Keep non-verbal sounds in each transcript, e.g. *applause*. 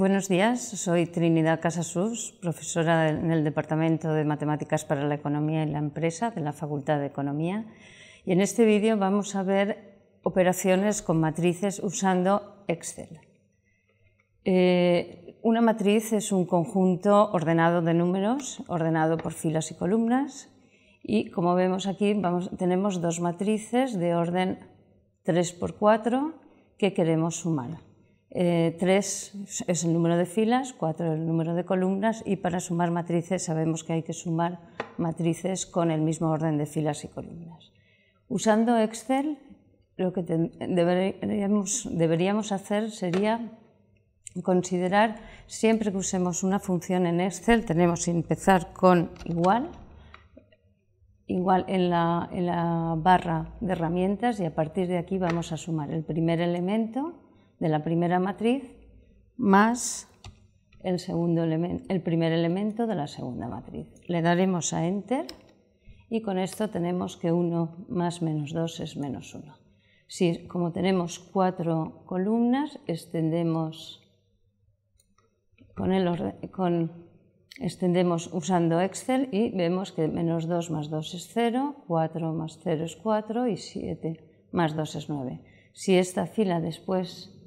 Buenos días, soy Trinidad Casasus, profesora en el Departamento de Matemáticas para la Economía y la Empresa de la Facultad de Economía. Y en este vídeo vamos a ver operaciones con matrices usando Excel. Eh, una matriz es un conjunto ordenado de números, ordenado por filas y columnas. Y como vemos aquí, tenemos dos matrices de orden 3 por 4 que queremos sumar. 3 eh, tres es el número de filas, cuatro el número de columnas y para sumar matrices sabemos que hay que sumar matrices con el mismo orden de filas y columnas. Usando Excel, lo que deberíamos, hacer sería considerar siempre que usemos una función en Excel, tenemos que empezar con igual, igual en la barra de herramientas y a partir de aquí vamos a sumar el primer elemento, de la primera matriz más el, segundo el primer elemento de la segunda matriz. Le daremos a Enter y con esto tenemos que 1 más menos 2 es menos 1. Si, como tenemos cuatro columnas, extendemos extendemos usando Excel y vemos que menos 2 más 2 es 0, 4 más 0 es 4 y 7 más 2 es 9. Si esta fila después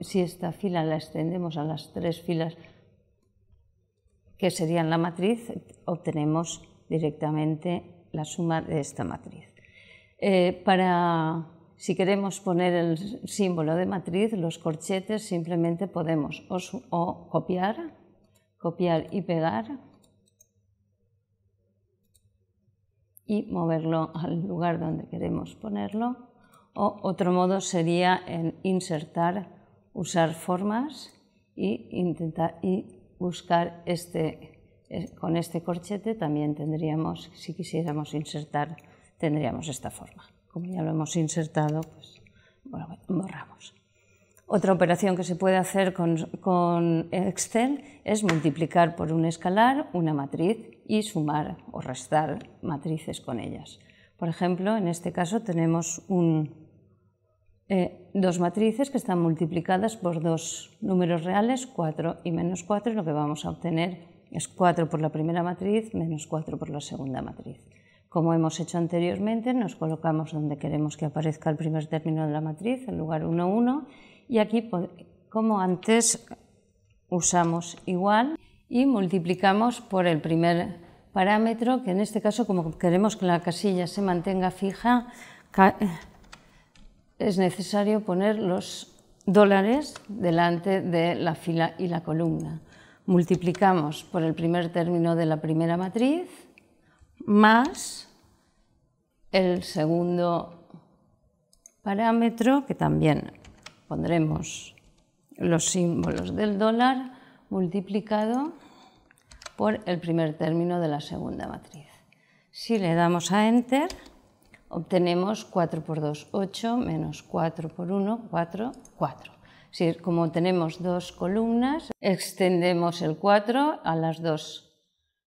si esta fila la extendemos a las tres filas que serían la matriz, obtenemos directamente la suma de esta matriz. Eh, si queremos poner el símbolo de matriz, los corchetes simplemente podemos o copiar, copiar y pegar y moverlo al lugar donde queremos ponerlo otro modo sería en insertar, usar formas y intentar y buscar este eh, con este corchete también tendríamos, si quisiéramos insertar, tendríamos esta forma. Como ya lo hemos insertado, pues borramos. Otra operación que se puede hacer con, Excel es multiplicar por un escalar una matriz y sumar o restar matrices con ellas. Por ejemplo, en este caso tenemos un, eh, dos matrices que están multiplicadas por dos números reales, 4 y menos 4, lo que vamos a obtener es 4 por la primera matriz menos 4 por la segunda matriz. Como hemos hecho anteriormente, nos colocamos donde queremos que aparezca el primer término de la matriz, en lugar 1, 1, y aquí, pues, como antes, usamos igual y multiplicamos por el primer parámetro, que en este caso, como queremos que la casilla se mantenga fija, es necesario poner los dólares delante de la fila y la columna. Multiplicamos por el primer término de la primera matriz más el segundo parámetro, que también pondremos los símbolos del dólar multiplicado por el primer término de la segunda matriz. Si le damos a Enter, obtenemos 4 por 2, 8, menos 4 por 1, 4, 4. como tenemos dos columnas, extendemos el 4 a las dos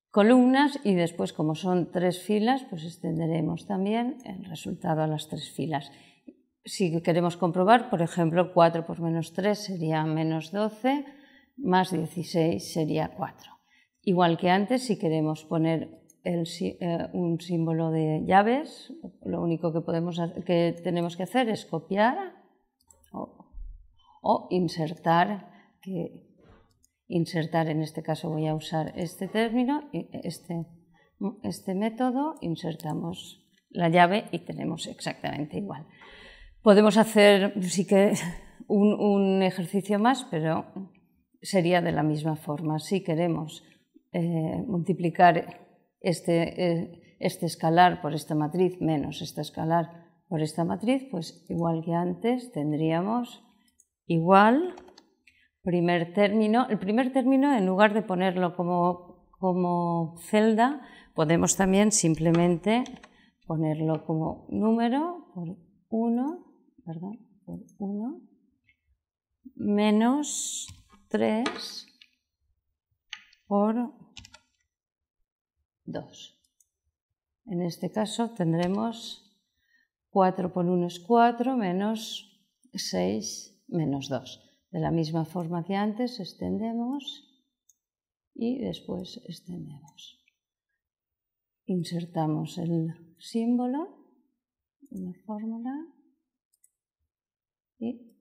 columnas y después, como son tres filas, pues extenderemos también el resultado a las tres filas. Si queremos comprobar, por ejemplo, 4 por menos 3 sería menos 12, más 16 sería 4. Igual que antes, si queremos poner eh, un símbolo de llaves, lo único que, podemos, que tenemos que hacer es copiar o, insertar, insertar, en este caso voy a usar este término, este, este método, insertamos la llave y tenemos exactamente igual. Podemos hacer, sí que, un, ejercicio más, pero sería de la misma forma. Si queremos eh, multiplicar este, eh, este escalar por esta matriz menos este escalar por esta matriz, pues igual que antes tendríamos igual primer término. El primer término, en lugar de ponerlo como, como celda, podemos también simplemente ponerlo como número por 1, perdón, por 1, menos 3 por 2. En este caso tendremos 4 por 1 es 4 menos 6 menos 2. De la misma forma que antes extendemos y después extendemos. Insertamos el símbolo en la fórmula y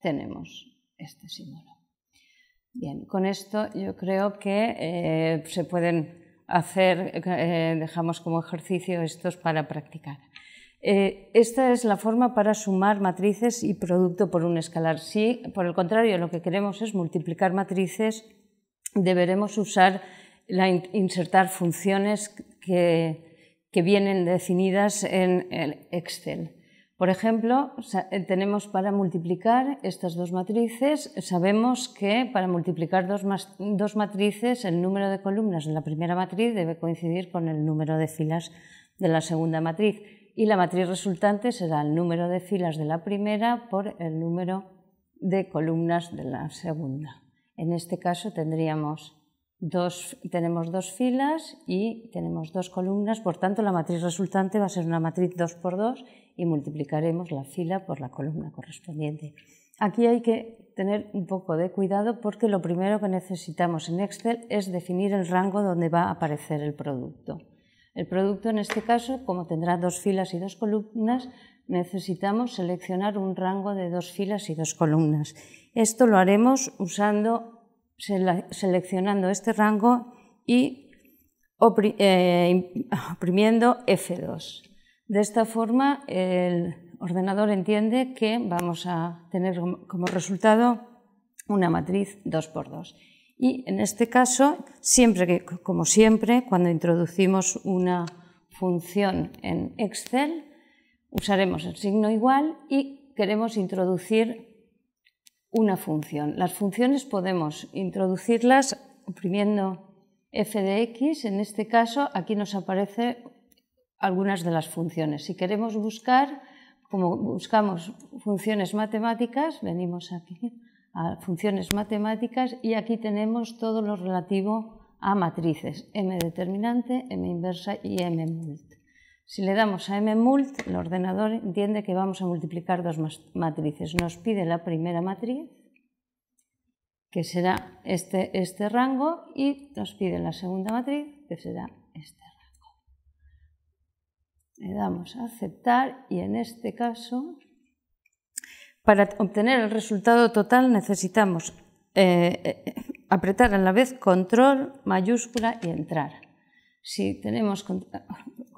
tenemos este símbolo. Bien, con esto yo creo que eh, se pueden hacer, eh, dejamos como ejercicio estos para practicar. Eh, esta es la forma para sumar matrices y producto por un escalar. Si, por el contrario, lo que queremos es multiplicar matrices, deberemos usar la insertar funciones que, que vienen definidas en el Excel. Por ejemplo, eh, tenemos para multiplicar estas dos matrices, sabemos que para multiplicar dos, matrices el número de columnas de la primera matriz debe coincidir con el número de filas de la segunda matriz y la matriz resultante será el número de filas de la primera por el número de columnas de la segunda. En este caso tendríamos tenemos dos filas y tenemos dos columnas, por tanto la matriz resultante va a ser una matriz 2 por 2 y multiplicaremos la fila por la columna correspondiente. Aquí hay que tener un poco de cuidado porque lo primero que necesitamos en Excel es definir el rango donde va a aparecer el producto. El producto en este caso, como tendrá dos filas y dos columnas, necesitamos seleccionar un rango de dos filas y dos columnas. Esto lo haremos usando seleccionando este rango y eh, *laughs* oprimiendo F2. De esta forma, el ordenador entiende que vamos a tener como resultado una matriz 2x2. Y en este caso, siempre que, como siempre, cuando introducimos una función en Excel, usaremos el signo igual y queremos introducir una función. Las funciones podemos introducirlas oprimiendo f de x, en este caso aquí nos aparece algunas de las funciones. Si queremos buscar, como buscamos funciones matemáticas, venimos aquí a funciones matemáticas y aquí tenemos todo lo relativo a matrices, m determinante, m inversa y m múltiple. Si le damos a mmult, el ordenador entiende que vamos a multiplicar dos matrices. Nos pide la primera matriz, que será este, este rango, y nos pide la segunda matriz, que será este rango. Le damos a aceptar y en este caso, para obtener el resultado total necesitamos eh, apretar a la vez control, mayúscula y entrar. Si tenemos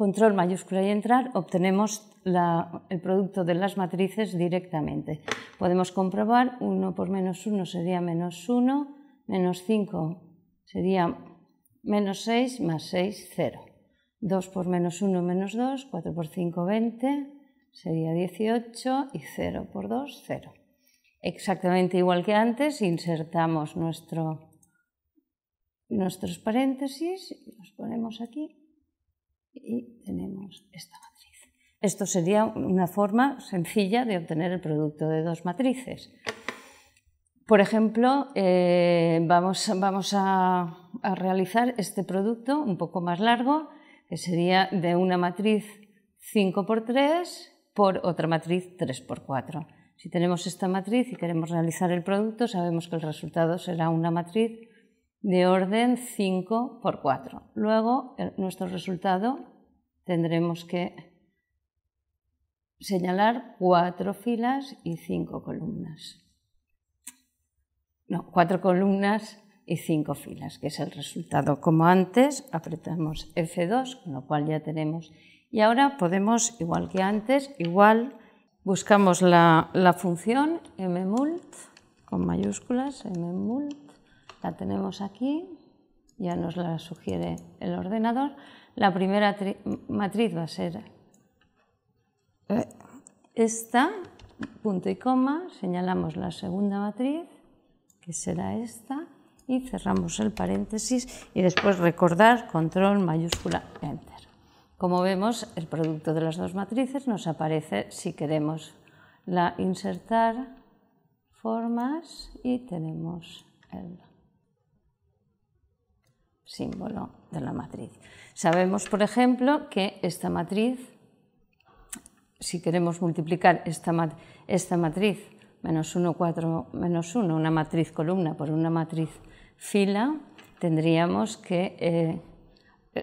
control mayúscula y entrar, obtenemos el producto de las matrices directamente. Podemos comprobar 1 por menos 1 sería menos 1, menos 5 sería menos 6, más 6, 0. 2 por menos 1, menos 2, 4 por 5, 20, sería 18 y 0 por 2, 0. Exactamente igual que antes, insertamos nuestro, nuestros paréntesis y los ponemos aquí y tenemos esta matriz. Esto sería una forma sencilla de obtener el producto de dos matrices. Por ejemplo, eh, vamos, a, a, realizar este producto un poco más largo, que sería de una matriz 5x3 por otra matriz 3x4. Si tenemos esta matriz y queremos realizar el producto, sabemos que el resultado será una matriz de orden 5 por 4. Luego, nuestro resultado tendremos que señalar cuatro filas y cinco columnas. No, cuatro columnas y cinco filas, que es el resultado. Como antes, apretamos F2, con lo cual ya tenemos. Y ahora podemos, igual que antes, igual buscamos la, la función mmult con mayúsculas, mmult la tenemos aquí, ya nos la sugiere el ordenador. La primera matriz va a ser eh, esta, punto y coma, señalamos la segunda matriz, que será esta, y cerramos el paréntesis y después recordar control mayúscula enter. Como vemos, el producto de las dos matrices nos aparece si queremos la insertar formas y tenemos el símbolo de la matriz. Sabemos, por ejemplo, que esta matriz, si queremos multiplicar esta, matriz menos 1, 4, menos 1, una matriz columna por una matriz fila, tendríamos que eh,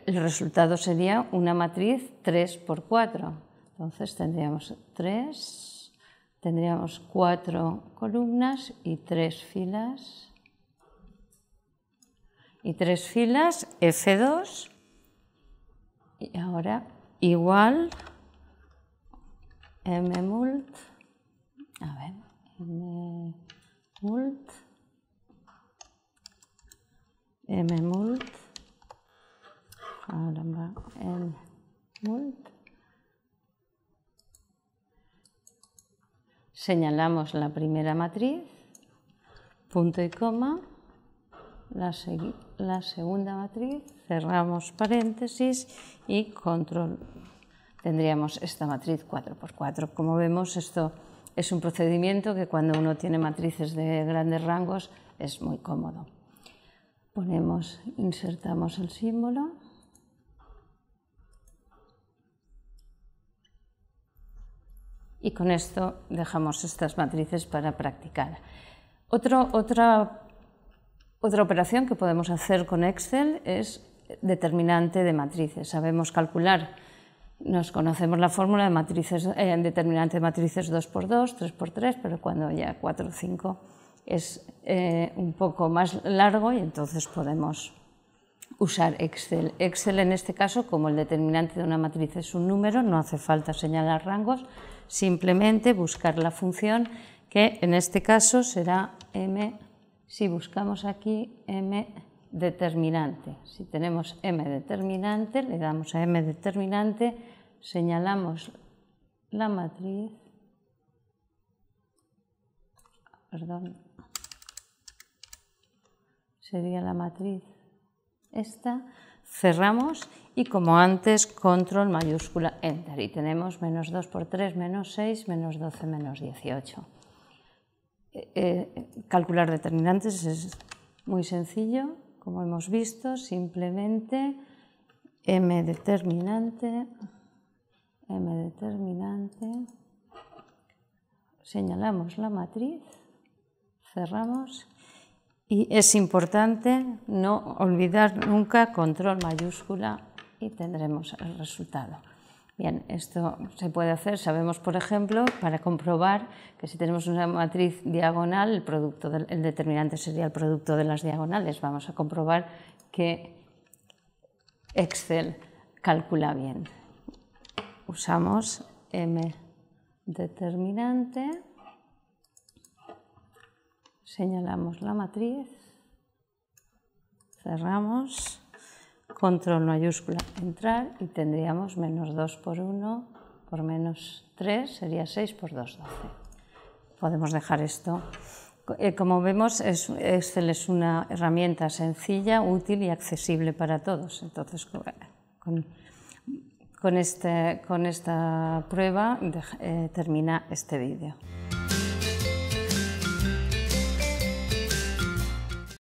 el resultado sería una matriz 3 por 4. Entonces tendríamos 3, tendríamos 4 columnas y 3 filas y tres filas, F2, y ahora igual, mult a ver, M mult ahora va, señalamos la primera matriz, punto y coma, la, segunda matriz, cerramos paréntesis y control. Tendríamos esta matriz 4x4. Como vemos, esto es un procedimiento que cuando uno tiene matrices de grandes rangos es muy cómodo. Ponemos, insertamos el símbolo. Y con esto dejamos estas matrices para practicar. Otro, otra otra operación que podemos hacer con Excel es determinante de matrices. Sabemos calcular, nos conocemos la fórmula de matrices, eh, determinante de matrices 2 x 2, 3 x 3, pero cuando ya 4 o 5 es eh, un poco más largo y entonces podemos usar Excel. Excel en este caso, como el determinante de una matriz es un número, no hace falta señalar rangos, simplemente buscar la función que en este caso será m si buscamos aquí M determinante. Si tenemos M determinante, le damos a M determinante, señalamos la matriz, perdón, sería la matriz esta, cerramos y como antes, control mayúscula enter y tenemos menos 2 por 3, menos 6, menos 12, menos 18. Eh, eh, calcular determinantes es muy sencillo, como hemos visto, simplemente m determinante, m determinante, señalamos la matriz, cerramos y es importante no olvidar nunca control mayúscula y tendremos el resultado. Bien, esto se puede hacer, sabemos por ejemplo, para comprobar que si tenemos una matriz diagonal, el, producto determinante sería el producto de las diagonales. Vamos a comprobar que Excel calcula bien. Usamos M determinante, señalamos la matriz, cerramos control mayúscula, entrar y tendríamos menos 2 por 1 por menos 3 sería 6 por 2, 12. Podemos dejar esto. Eh, como vemos, Excel es una herramienta sencilla, útil y accesible para todos. Entonces, con, este, esta prueba eh, termina este vídeo.